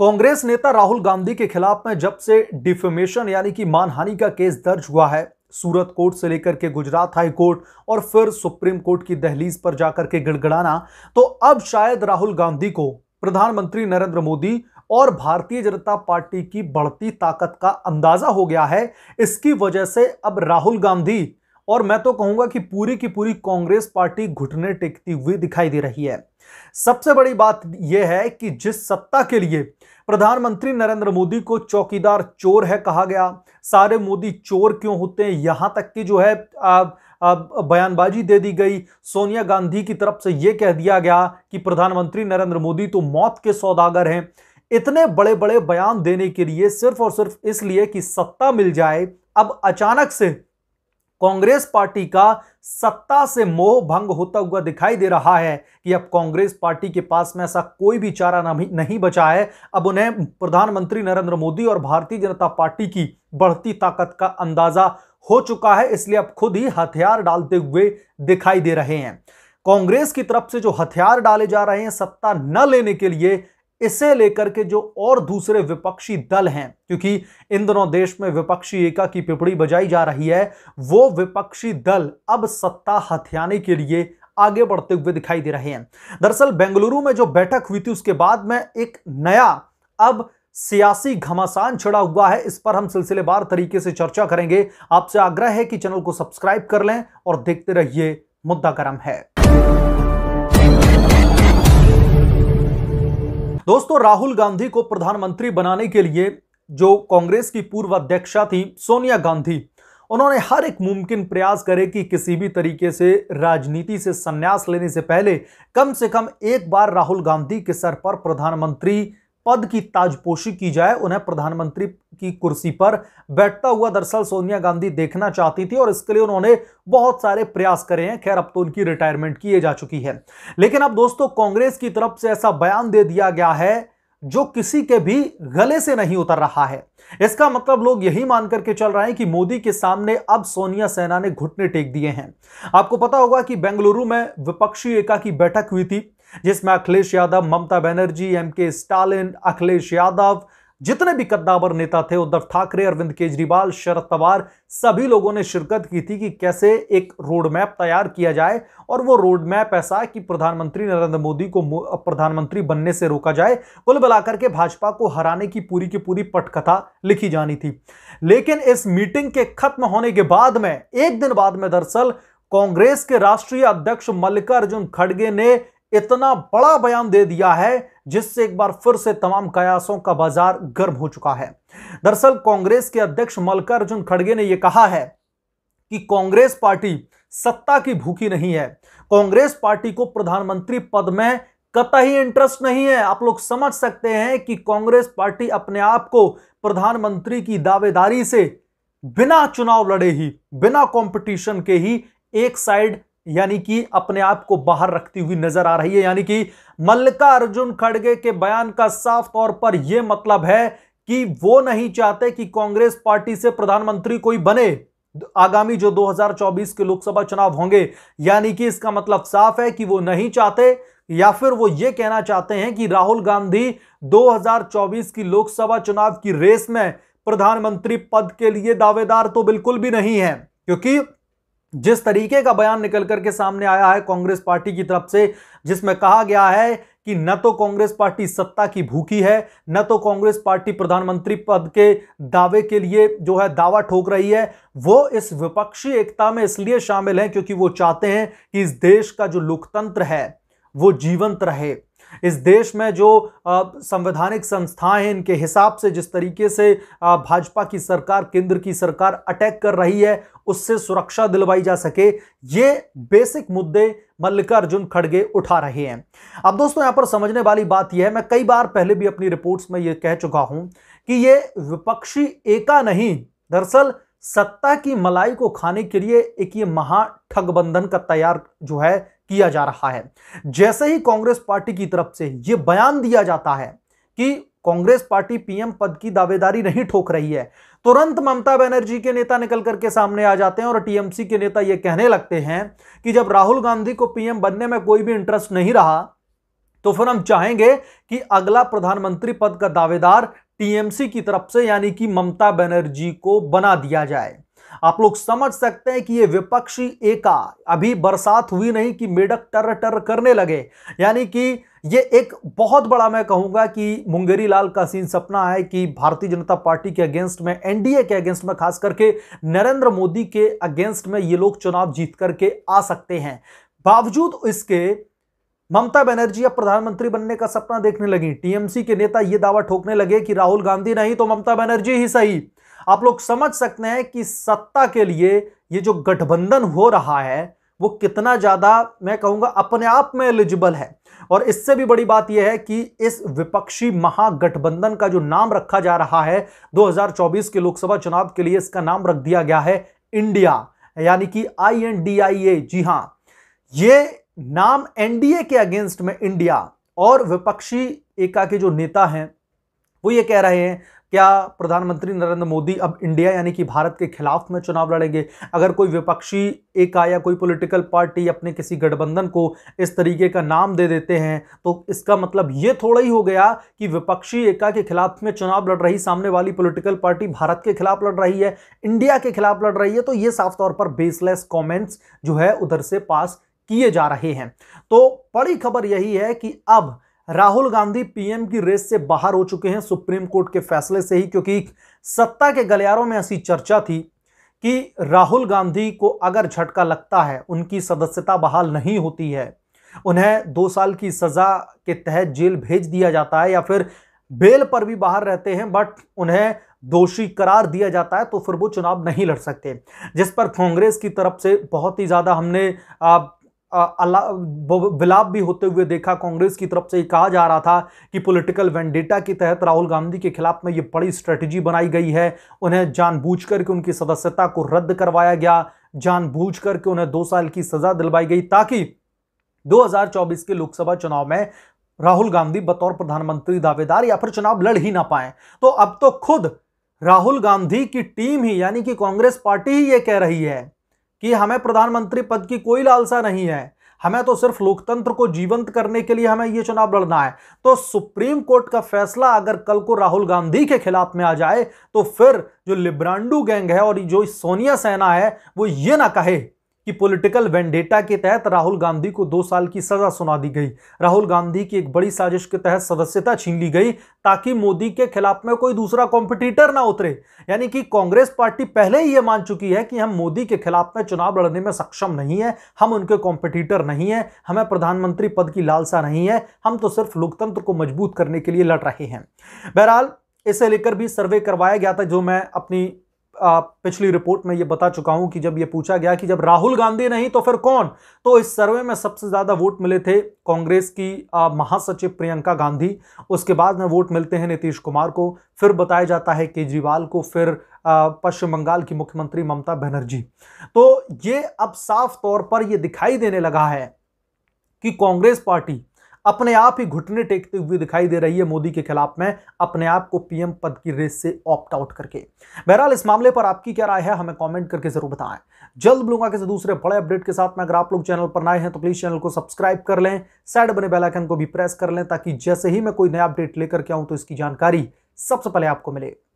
कांग्रेस नेता राहुल गांधी के खिलाफ में जब से डिफेमेशन यानी कि मानहानि का केस दर्ज हुआ है सूरत कोर्ट से लेकर के गुजरात हाई कोर्ट और फिर सुप्रीम कोर्ट की दहलीज पर जाकर के गिड़गड़ाना तो अब शायद राहुल गांधी को प्रधानमंत्री नरेंद्र मोदी और भारतीय जनता पार्टी की बढ़ती ताकत का अंदाजा हो गया है इसकी वजह से अब राहुल गांधी और मैं तो कहूंगा कि पूरी की पूरी कांग्रेस पार्टी घुटने टेकती हुई दिखाई दे रही है सबसे बड़ी बात यह है कि जिस सत्ता के लिए प्रधानमंत्री नरेंद्र मोदी को चौकीदार चोर है कहा गया सारे मोदी चोर क्यों होते हैं यहां तक कि जो है बयानबाजी दे दी गई सोनिया गांधी की तरफ से यह कह दिया गया कि प्रधानमंत्री नरेंद्र मोदी तो मौत के सौदागर हैं इतने बड़े बड़े बयान देने के लिए सिर्फ और सिर्फ इसलिए कि सत्ता मिल जाए अब अचानक से कांग्रेस पार्टी का सत्ता से मोह भंग होता हुआ दिखाई दे रहा है कि अब कांग्रेस पार्टी के पास में ऐसा कोई भी चारा नहीं बचा है अब उन्हें प्रधानमंत्री नरेंद्र मोदी और भारतीय जनता पार्टी की बढ़ती ताकत का अंदाजा हो चुका है इसलिए अब खुद ही हथियार डालते हुए दिखाई दे रहे हैं कांग्रेस की तरफ से जो हथियार डाले जा रहे हैं सत्ता न लेने के लिए इसे लेकर के जो और दूसरे विपक्षी दल हैं क्योंकि इन दोनों देश में विपक्षी एका की पिपड़ी बजाई जा रही है वो विपक्षी दल अब सत्ता हथियाने के लिए आगे बढ़ते हुए दिखाई दे रहे हैं दरअसल बेंगलुरु में जो बैठक हुई थी उसके बाद में एक नया अब सियासी घमासान छिड़ा हुआ है इस पर हम सिलसिलेवार तरीके से चर्चा करेंगे आपसे आग्रह है कि चैनल को सब्सक्राइब कर लें और देखते रहिए मुद्दा गर्म है दोस्तों राहुल गांधी को प्रधानमंत्री बनाने के लिए जो कांग्रेस की पूर्व अध्यक्षा थी सोनिया गांधी उन्होंने हर एक मुमकिन प्रयास करे कि किसी भी तरीके से राजनीति से संन्यास लेने से पहले कम से कम एक बार राहुल गांधी के सर पर प्रधानमंत्री पद की ताजपोशी की जाए उन्हें प्रधानमंत्री की कुर्सी पर बैठता हुआ दरअसल सोनिया गांधी देखना चाहती थी और इसके लिए उन्होंने बहुत सारे प्रयास करे हैं खैर अब तो उनकी रिटायरमेंट की जा चुकी है लेकिन अब दोस्तों कांग्रेस की तरफ से ऐसा बयान दे दिया गया है जो किसी के भी गले से नहीं उतर रहा है इसका मतलब लोग यही मान करके चल रहे हैं कि मोदी के सामने अब सोनिया सेना ने घुटने टेक दिए हैं आपको पता होगा कि बेंगलुरु में विपक्षी एका की बैठक हुई थी जिसमें अखिलेश यादव ममता बनर्जी एम के स्टालिन अखिलेश यादव जितने भी कद्दावर नेता थे उद्धव ठाकरे अरविंद केजरीवाल शरद पवार सभी लोगों ने शिरकत की थी कि कैसे एक रोड मैप तैयार किया जाए और वो रोड मैप ऐसा कि प्रधानमंत्री नरेंद्र मोदी को प्रधानमंत्री बनने से रोका जाए कुल मिलाकर के भाजपा को हराने की पूरी की पूरी पटकथा लिखी जानी थी लेकिन इस मीटिंग के खत्म होने के बाद में एक दिन बाद में दरअसल कांग्रेस के राष्ट्रीय अध्यक्ष मल्लिकार्जुन खड़गे ने इतना बड़ा बयान दे दिया है जिससे एक बार फिर से तमाम कयासों का बाजार गर्म हो चुका है दरअसल कांग्रेस के अध्यक्ष मल्लिकार्जुन खड़गे ने यह कहा है कि कांग्रेस पार्टी सत्ता की भूखी नहीं है कांग्रेस पार्टी को प्रधानमंत्री पद में ही इंटरेस्ट नहीं है आप लोग समझ सकते हैं कि कांग्रेस पार्टी अपने आप को प्रधानमंत्री की दावेदारी से बिना चुनाव लड़े ही बिना कंपटीशन के ही एक साइड यानी कि अपने आप को बाहर रखती हुई नजर आ रही है यानी कि मल्लिका अर्जुन खड़गे के बयान का साफ तौर पर यह मतलब है कि वो नहीं चाहते कि कांग्रेस पार्टी से प्रधानमंत्री कोई बने आगामी जो 2024 के लोकसभा चुनाव होंगे यानी कि इसका मतलब साफ है कि वो नहीं चाहते या फिर वो ये कहना चाहते हैं कि राहुल गांधी 2024 की लोकसभा चुनाव की रेस में प्रधानमंत्री पद के लिए दावेदार तो बिल्कुल भी नहीं है क्योंकि जिस तरीके का बयान निकल करके सामने आया है कांग्रेस पार्टी की तरफ से जिसमें कहा गया है कि न तो कांग्रेस पार्टी सत्ता की भूखी है न तो कांग्रेस पार्टी प्रधानमंत्री पद के दावे के लिए जो है दावा ठोक रही है वो इस विपक्षी एकता में इसलिए शामिल हैं क्योंकि वो चाहते हैं कि इस देश का जो लोकतंत्र है वो जीवंत रहे इस देश में जो संवैधानिक संस्थाएं हैं इनके हिसाब से जिस तरीके से भाजपा की सरकार केंद्र की सरकार अटैक कर रही है उससे सुरक्षा दिलवाई जा सके ये बेसिक मुद्दे मल्लिकार्जुन खड़गे उठा रहे हैं अब दोस्तों यहां पर समझने वाली बात यह है मैं कई बार पहले भी अपनी रिपोर्ट्स में यह कह चुका हूं कि ये विपक्षी एका नहीं दरअसल सत्ता की मलाई को खाने के लिए एक ये महा ठगबंधन का तैयार जो है किया जा रहा है जैसे ही कांग्रेस पार्टी की तरफ से यह बयान दिया जाता है कि कांग्रेस पार्टी पीएम पद की दावेदारी नहीं ठोक रही है तुरंत ममता बनर्जी के नेता निकल करके सामने आ जाते हैं और टीएमसी के नेता यह कहने लगते हैं कि जब राहुल गांधी को पीएम बनने में कोई भी इंटरेस्ट नहीं रहा तो फिर हम चाहेंगे कि अगला प्रधानमंत्री पद का दावेदार टीएमसी की तरफ से यानी कि ममता बनर्जी को बना दिया जाए आप लोग समझ सकते हैं कि ये विपक्षी एका अभी बरसात हुई नहीं कि मेढक टर टर करने लगे यानी कि ये एक बहुत बड़ा मैं कहूंगा कि मुंगेरी लाल का सीन सपना है कि भारतीय जनता पार्टी के अगेंस्ट में एनडीए के अगेंस्ट में खास करके नरेंद्र मोदी के अगेंस्ट में ये लोग चुनाव जीत करके आ सकते हैं बावजूद इसके ममता बनर्जी अब प्रधानमंत्री बनने का सपना देखने लगी टीएमसी के नेता ये दावा ठोकने लगे कि राहुल गांधी नहीं तो ममता बनर्जी ही सही आप लोग समझ सकते हैं कि सत्ता के लिए ये जो गठबंधन हो रहा है वो कितना ज़्यादा मैं कहूंगा अपने आप में एलिजिबल है और इससे भी बड़ी बात यह है कि इस विपक्षी महागठबंधन का जो नाम रखा जा रहा है 2024 के लोकसभा चुनाव के लिए इसका नाम रख दिया गया है इंडिया यानी कि आई एन डी आई ए जी हां ये नाम एनडीए के अगेंस्ट में इंडिया और विपक्षी एका के जो नेता हैं वो ये कह रहे हैं क्या प्रधानमंत्री नरेंद्र मोदी अब इंडिया यानी कि भारत के खिलाफ में चुनाव लड़ेंगे अगर कोई विपक्षी एका या कोई पॉलिटिकल पार्टी अपने किसी गठबंधन को इस तरीके का नाम दे देते हैं तो इसका मतलब ये थोड़ा ही हो गया कि विपक्षी एका के खिलाफ में चुनाव लड़ रही सामने वाली पॉलिटिकल पार्टी भारत के खिलाफ लड़ रही है इंडिया के खिलाफ लड़ रही है तो ये साफ तौर पर बेसलेस कॉमेंट्स जो है उधर से पास किए जा रहे हैं तो बड़ी खबर यही है कि अब राहुल गांधी पीएम की रेस से बाहर हो चुके हैं सुप्रीम कोर्ट के फैसले से ही क्योंकि सत्ता के गलियारों में ऐसी चर्चा थी कि राहुल गांधी को अगर झटका लगता है उनकी सदस्यता बहाल नहीं होती है उन्हें दो साल की सजा के तहत जेल भेज दिया जाता है या फिर बेल पर भी बाहर रहते हैं बट उन्हें दोषी करार दिया जाता है तो फिर वो चुनाव नहीं लड़ सकते जिस पर कांग्रेस की तरफ से बहुत ही ज़्यादा हमने आप विलाप भी होते हुए देखा कांग्रेस की तरफ से कहा जा रहा था कि पॉलिटिकल वेंडेटा के तहत राहुल गांधी के खिलाफ में ये बड़ी स्ट्रेटजी बनाई गई है उन्हें जानबूझ करके उनकी सदस्यता को रद्द करवाया गया जानबूझ करके उन्हें दो साल की सजा दिलवाई गई ताकि 2024 के लोकसभा चुनाव में राहुल गांधी बतौर प्रधानमंत्री दावेदार या फिर चुनाव लड़ ही ना पाए तो अब तो खुद राहुल गांधी की टीम ही यानी कि कांग्रेस पार्टी ही ये कह रही है कि हमें प्रधानमंत्री पद की कोई लालसा नहीं है हमें तो सिर्फ लोकतंत्र को जीवंत करने के लिए हमें यह चुनाव लड़ना है तो सुप्रीम कोर्ट का फैसला अगर कल को राहुल गांधी के खिलाफ में आ जाए तो फिर जो लिब्रांडू गैंग है और जो सोनिया सेना है वो ये ना कहे कि पॉलिटिकल वेंडेटा के तहत राहुल गांधी को दो साल की सजा सुना दी गई राहुल गांधी की एक बड़ी साजिश के तहत सदस्यता छीन ली गई ताकि मोदी के खिलाफ में कोई दूसरा कॉम्पिटिटर ना उतरे यानी कि कांग्रेस पार्टी पहले ही यह मान चुकी है कि हम मोदी के खिलाफ में चुनाव लड़ने में सक्षम नहीं है हम उनके कॉम्पिटिटर नहीं है हमें प्रधानमंत्री पद की लालसा नहीं है हम तो सिर्फ लोकतंत्र को मजबूत करने के लिए लड़ रहे हैं बहरहाल इसे लेकर भी सर्वे करवाया गया था जो मैं अपनी पिछली रिपोर्ट में ये बता चुका हूं कि जब ये पूछा गया कि जब राहुल गांधी नहीं तो फिर कौन तो इस सर्वे में सबसे ज्यादा वोट मिले थे कांग्रेस की महासचिव प्रियंका गांधी उसके बाद में वोट मिलते हैं नीतीश कुमार को फिर बताया जाता है केजरीवाल को फिर पश्चिम बंगाल की मुख्यमंत्री ममता बनर्जी तो ये अब साफ तौर पर यह दिखाई देने लगा है कि कांग्रेस पार्टी अपने आप ही घुटने टेकते हुए दिखाई दे रही है मोदी के खिलाफ में अपने आप को पीएम पद की रेस से ऑप्ट आउट करके बहरहाल इस मामले पर आपकी क्या राय है हमें कॉमेंट करके जरूर बताएं जल्द मिलूंगा किसी दूसरे बड़े अपडेट के साथ में अगर आप लोग चैनल पर नए हैं तो प्लीज चैनल को सब्सक्राइब कर लें साइड बने बेलाइकन को भी प्रेस कर लें ताकि जैसे ही मैं कोई नया अपडेट लेकर के आऊं तो इसकी जानकारी सबसे पहले आपको मिले